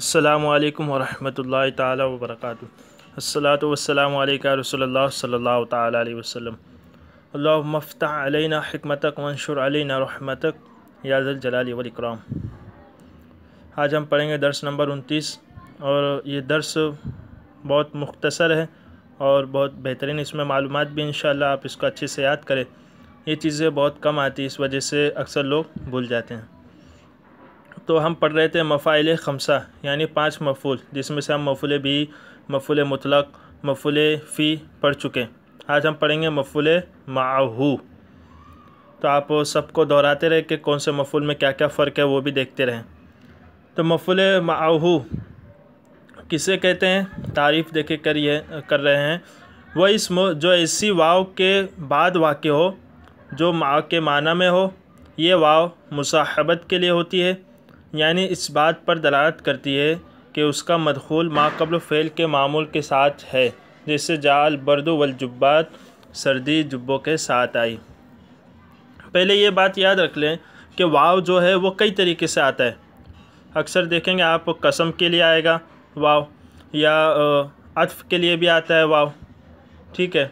السلام علیکم ورحمۃ اللہ تعالی وبرکاتہ وسلات والسلام علیکہ رسول اللہ صلی اللہ تعالیٰ علیہ وسلم علینا حکمتک علینہ علینا منشور علیہمت یاض الجل والاکرام آج ہم پڑھیں گے درس نمبر انتیس اور یہ درس بہت مختصر ہے اور بہت بہترین اس میں معلومات بھی انشاءاللہ آپ اس کو اچھے سے یاد کریں یہ چیزیں بہت کم آتی اس وجہ سے اکثر لوگ بھول جاتے ہیں تو ہم پڑھ رہے تھے مفاعل خمسہ یعنی پانچ مفول جس میں سے ہم مفعول بھی مفعول مطلق مفعول فی پڑھ چکے آج ہم پڑھیں گے مفعول معہو تو آپ سب کو دہراتے رہے کہ کون سے مفول میں کیا کیا فرق ہے وہ بھی دیکھتے رہیں تو مفعول معہو کسے کہتے ہیں تعریف دیکھے کر یہ کر رہے ہیں وہ اس جو ایسی واؤ کے بعد واقع ہو جو ما کے معنی میں ہو یہ واؤ مساحبت کے لیے ہوتی ہے یعنی اس بات پر دلالت کرتی ہے کہ اس کا مدخول ما قبل فعل کے معمول کے ساتھ ہے جیسے جال برد والجبات سردی جبوں کے ساتھ آئی پہلے یہ بات یاد رکھ لیں کہ واو جو ہے وہ کئی طریقے سے آتا ہے اکثر دیکھیں گے آپ قسم کے لیے آئے گا واو یا عطف کے لیے بھی آتا ہے واو ٹھیک ہے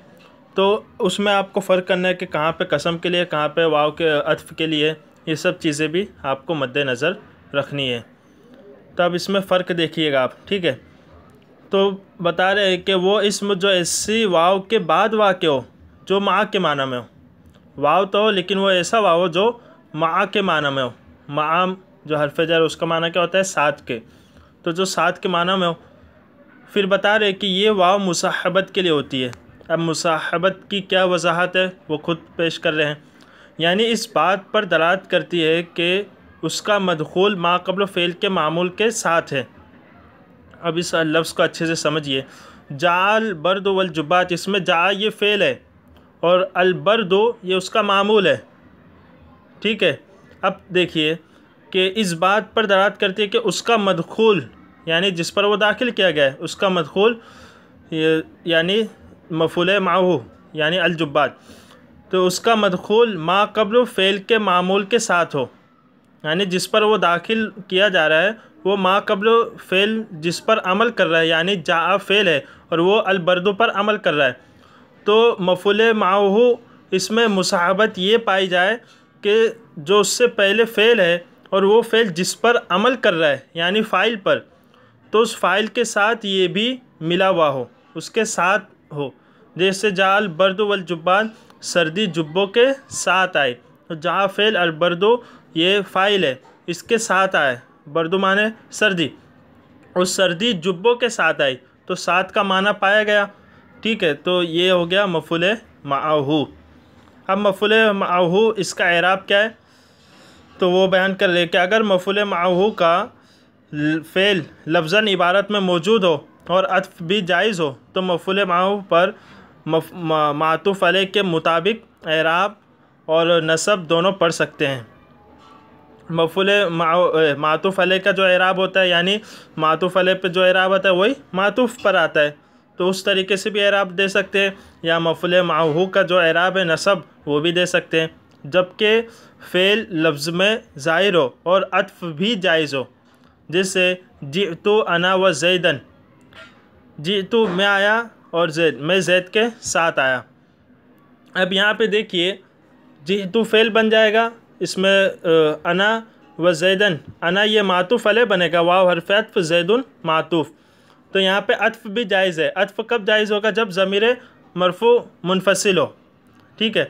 تو اس میں آپ کو فرق کرنا ہے کہ کہاں پہ قسم کے لیے کہاں پہ واو کے عطف کے لیے یہ سب چیزیں بھی آپ کو مد نظر رکھنی ہے تو اب اس میں فرق دیکھیے گا آپ ٹھیک ہے تو بتا رہے ہیں کہ وہ اسم جو ایسی واو کے بعد واقع کے ہو جو معا کے معنی میں ہو واو تو ہو لیکن وہ ایسا واو ہو جو معا کے معنی میں ہو معا جو حرف جر اس کا معنی کیا ہوتا ہے ساتھ کے تو جو ساتھ کے معنی میں ہو پھر بتا رہے کہ یہ واو مصاحبت کے لیے ہوتی ہے اب مصاحبت کی کیا وضاحت ہے وہ خود پیش کر رہے ہیں یعنی اس بات پر دلات کرتی ہے کہ اس کا مدخول ما قبل و فعل کے معمول کے ساتھ ہے اب اس لفظ کو اچھے سے سمجھیے جا برد والجبات اس میں جا یہ فعل ہے اور البرد یہ اس کا معمول ہے ٹھیک ہے اب دیکھیے کہ اس بات پر دراد کرتی ہے کہ اس کا مدخول یعنی جس پر وہ داخل کیا گیا ہے اس کا مدخول یعنی مفول معہو یعنی الجبات تو اس کا مدخول ما قبل فعل کے معمول کے ساتھ ہو یعنی جس پر وہ داخل کیا جا رہا ہے وہ ما قبل فعل جس پر عمل کر رہا ہے یعنی جا فیل ہے اور وہ البردو پر عمل کر رہا ہے تو مفول ماحو اس میں مصاحبت یہ پائی جائے کہ جو اس سے پہلے فیل ہے اور وہ فیل جس پر عمل کر رہا ہے یعنی فائل پر تو اس فائل کے ساتھ یہ بھی ملا ہوا ہو اس کے ساتھ ہو جیسے جا البرد والجبان سردی جبوں کے ساتھ آئے جاں فعل البردو یہ فائل ہے اس کے ساتھ آئے بردو معنی سردی اور سردی جبو کے ساتھ آئی تو ساتھ کا معنی پایا گیا ٹھیک ہے تو یہ ہو گیا مفول معاہو اب مفول معاہو اس کا اعراب کیا ہے تو وہ بیان کر لے کہ اگر مفول معاہو کا فعل لفظاً عبارت میں موجود ہو اور عطف بھی جائز ہو تو مفول معاہو پر معطوف علیہ کے مطابق اعراب اور نصب دونوں پڑھ سکتے ہیں مفول معطوف علیہ کا جو اعراب ہوتا ہے یعنی معطوف علیہ پہ جو اعراب ہوتا ہے وہی معطوف پر آتا ہے تو اس طریقے سے بھی اعراب دے سکتے ہیں یا مفول معہو کا جو اعراب ہے نصب وہ بھی دے سکتے ہیں جبکہ فعل لفظ میں ظاہر ہو اور عطف بھی جائز ہو جس سے جی تو انا و زیدن جیتو جی تو میں آیا اور زید میں زید کے ساتھ آیا اب یہاں پہ دیکھیے جی تو فیل بن جائے گا اس میں انا و زیدن انا یہ معطوف علیہ بنے گا واو حرف عطف زید معطوف تو یہاں پہ اطف بھی جائز ہے اطف کب جائز ہوگا جب ضمیر مرفوع منفصل ہو ٹھیک ہے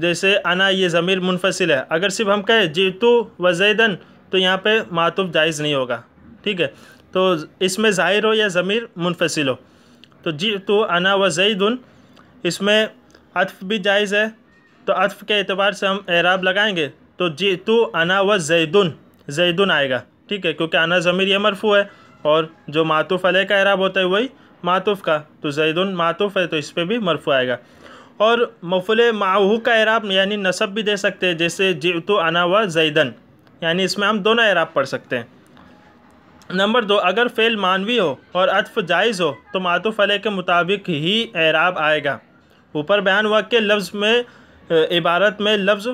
جیسے انا یہ ضمیر منفصل ہے اگر صرف ہم کہیں جیتو و زیدن تو یہاں پہ معطوف جائز نہیں ہوگا ٹھیک ہے تو اس میں ظاہر ہو یا ضمیر منفصل ہو تو جیتو انا و زیدن اس میں عطف بھی جائز ہے تو عطف کے اعتبار سے ہم اعراب لگائیں گے تو جی تو انا و زیدن زیدن آئے گا ٹھیک ہے کیونکہ انا ضمیر یہ مرفو ہے اور جو معطوف علیہ کا اعراب ہوتا ہے وہی معطوف کا تو زیدن معطوف ہے تو اس پہ بھی مرفو آئے گا اور مفل معہو کا اعراب یعنی نصب بھی دے سکتے ہیں جیسے جیتو انا و زیدن یعنی اس میں ہم دونوں اعراب پڑھ سکتے ہیں نمبر دو اگر فعل مانوی ہو اور عطف جائز ہو تو معطوف علیہ کے مطابق ہی اعراب آئے گا اوپر بیان ہوا کہ لفظ میں عبارت میں لفظ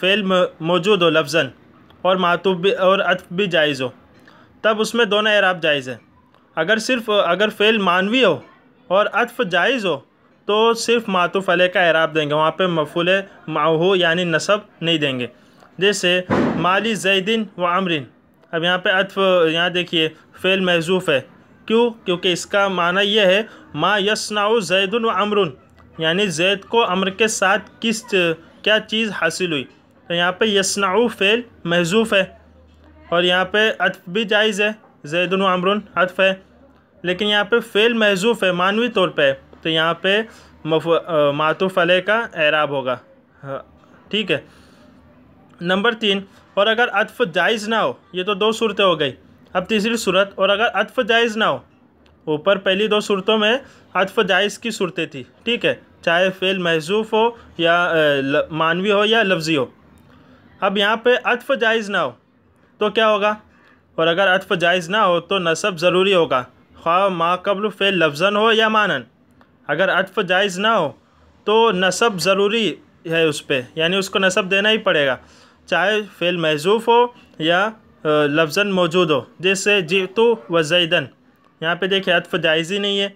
فعل موجود ہو لفظاً اور بھی اور عطف بھی جائز ہو تب اس میں دونوں اعراب جائز ہیں اگر صرف اگر فعل معنوی ہو اور عطف جائز ہو تو صرف معطوف علیہ کا اعراب دیں گے وہاں پہ مفول معہو یعنی نصب نہیں دیں گے جیسے مالی زیدن و عمرن اب یہاں پہ عطف یہاں دیکھیے فعل محضوف ہے کیوں کیونکہ اس کا معنی یہ ہے ما یس زید و عمرن یعنی زید کو امر کے ساتھ کس کیا چیز حاصل ہوئی تو یہاں پہ یسنعو فعل محضوف ہے اور یہاں پہ عطف بھی جائز ہے زید و العمر عطف ہے لیکن یہاں پہ فعل محضوف ہے معنوی طور پہ تو یہاں پہ ماتو فلے کا اعراب ہوگا ہاں، ٹھیک ہے نمبر تین اور اگر عطف جائز نہ ہو یہ تو دو صورتیں ہو گئی اب تیسری صورت اور اگر عطف جائز نہ ہو اوپر پہلی دو صورتوں میں عطف جائز کی صورتیں تھی ٹھیک ہے چاہے فعل محضوف ہو یا معنوی ہو یا لفظی ہو اب یہاں پہ عطف جائز نہ ہو تو کیا ہوگا اور اگر عطف جائز نہ ہو تو نصب ضروری ہوگا خواہ ما قبل فعل لفظن ہو یا مانن اگر عطف جائز نہ ہو تو نصب ضروری ہے اس پہ یعنی اس کو نصب دینا ہی پڑے گا چاہے فعل محضوف ہو یا لفظن موجود ہو جیسے جیتو و زیدن یہاں پہ دیکھیں عطف جائز ہی نہیں ہے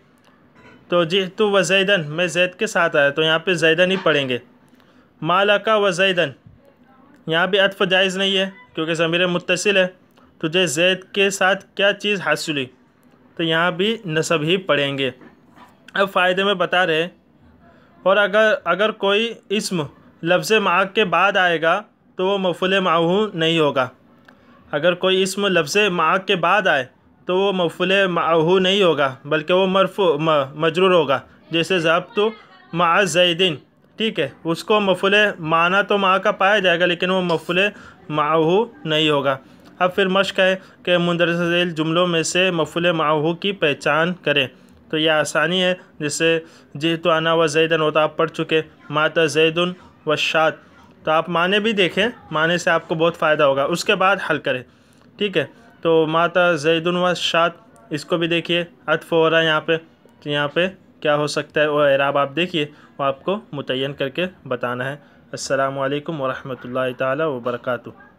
تو جی تو زیدن میں زید کے ساتھ آیا تو یہاں پہ زیدن ہی پڑھیں گے و زیدن یہاں بھی عطف جائز نہیں ہے کیونکہ ضمیر متصل ہے تجھے زید کے ساتھ کیا چیز حاصل ہوئی تو یہاں بھی نصب ہی پڑھیں گے اب فائدے میں بتا رہے اور اگر اگر کوئی اسم لفظ معاق کے بعد آئے گا تو وہ مفلِ معاون نہیں ہوگا اگر کوئی اسم لفظ معاق کے بعد آئے تو وہ مفعول معہو نہیں ہوگا بلکہ وہ مرفوع مجرور ہوگا جیسے ضابط مع زیدن ٹھیک ہے اس کو مفل معنی تو ماں کا پایا جائے گا لیکن وہ مفعول معہو نہیں ہوگا اب پھر مشق ہے کہ مندرجہ ذیل جملوں میں سے مفعول معہو کی پہچان کریں تو یہ آسانی ہے جیسے جیتو جی تو انا و زیدن ہوتا آپ پڑھ چکے مات زیدن و شاد تو آپ معنی بھی دیکھیں معنی سے آپ کو بہت فائدہ ہوگا اس کے بعد حل کریں ٹھیک ہے تو ماتا زید و شاد اس کو بھی دیکھیے عطف ہو رہا ہے یہاں پہ تو یہاں پہ کیا ہو سکتا ہے وہ اعراب آپ دیکھیے وہ آپ کو متعین کر کے بتانا ہے السلام علیکم ورحمۃ اللہ تعالی وبرکاتہ